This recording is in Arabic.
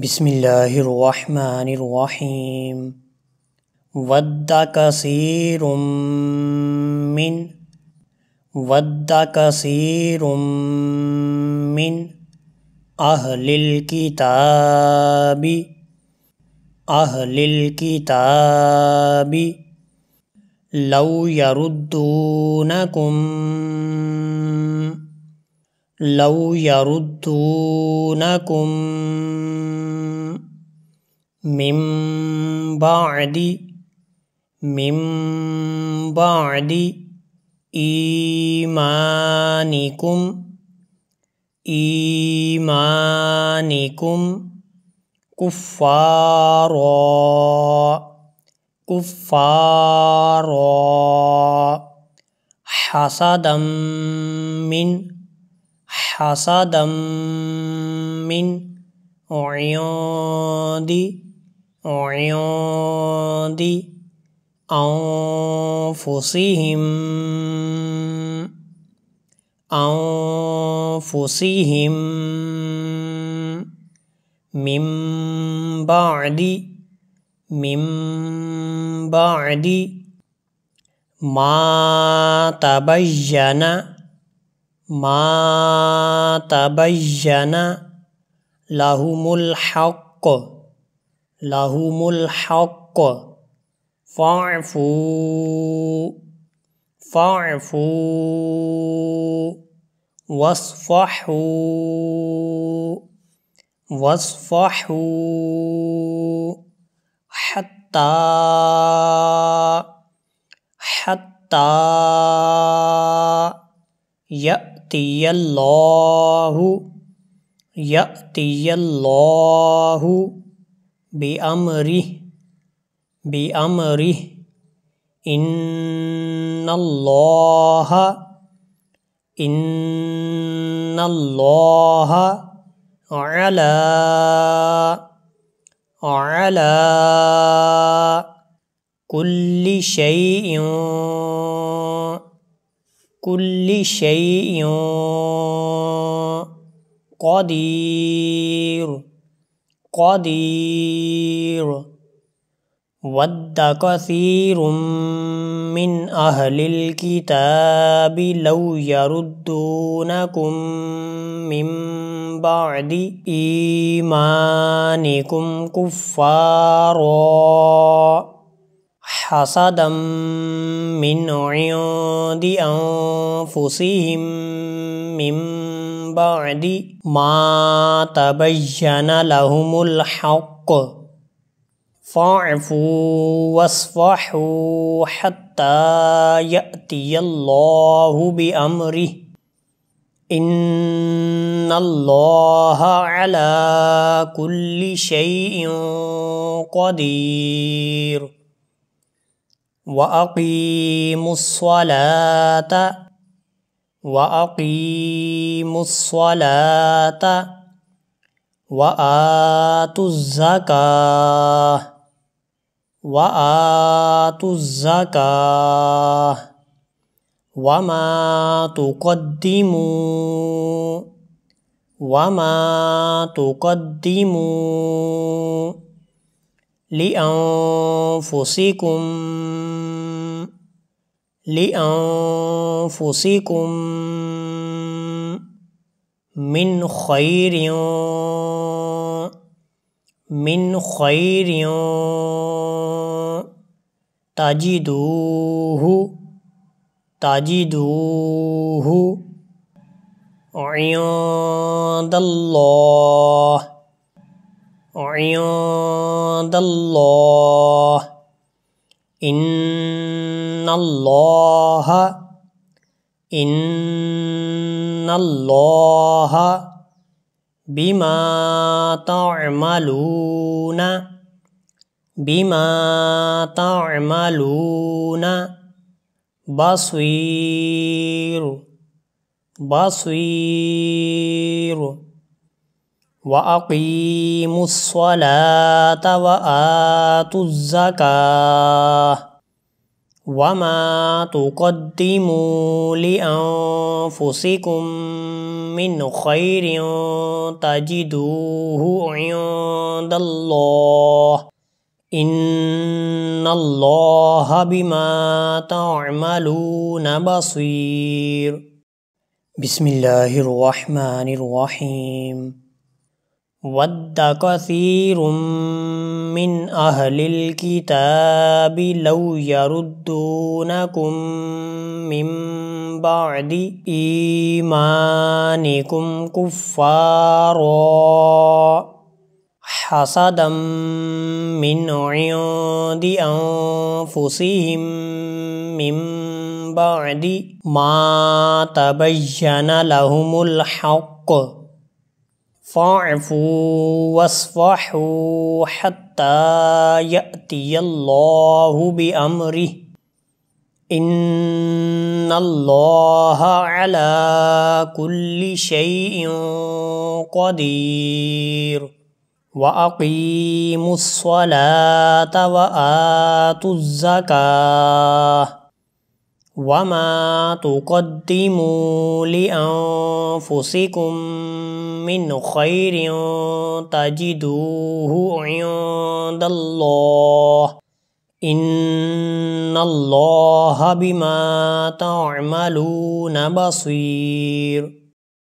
بسم اللہ الرحمن الرحیم ود ود کثیر کثیر من من اہل ودی اہل اہلیلکبی لو یردونکم لو يردونكم من بعد من بعد إيمانكم إيمانكم كفارا كفارا حسدا من حسد من میو ديو انفسهم انفسهم من بعد من بعد ما تبين ما تبين لهم الحق لهم الحق فاعفوا فاعفوا واصفحوا واصفحوا حتى حتى يأتي الله يأتي الله بأمره بأمره إن الله إن الله على على كل شيء كل شيء قدير قدير ود كثير من أهل الكتاب لو يردونكم من بعد إيمانكم كفارا حصدا من عند أنفسهم من بعد ما تبين لهم الحق فاعفوا واصفحوا حتى يأتي الله بأمره إن الله على كل شيء قدير وأقيموا الصلاة وأقيموا الصلاة وآتوا الزكاة وآتوا الزكاة وما تقدموا وما تقدموا لأنفسكم لأنفسكم من خير من خير تجدوه تجدوه عند الله عند الله إن الله إن الله بما تعملون بما تعملون بصير بصير وأقيموا الصلاة وآتوا الزكاة وما تقدموا لانفسكم من خير تجدوه عند الله ان الله بما تعملون بصير بسم الله الرحمن الرحيم ود كثير من أهل الكتاب لو يردونكم من بعد إيمانكم كفارا حسدا من عند أنفسهم من بعد ما تبين لهم الحق فاعفوا واصفحوا حتى يأتي الله بأمره إن الله على كل شيء قدير وأقيموا الصلاة وآتوا الزكاة وما تقدموا لانفسكم من خير تجدوه عند الله ان الله بما تعملون بصير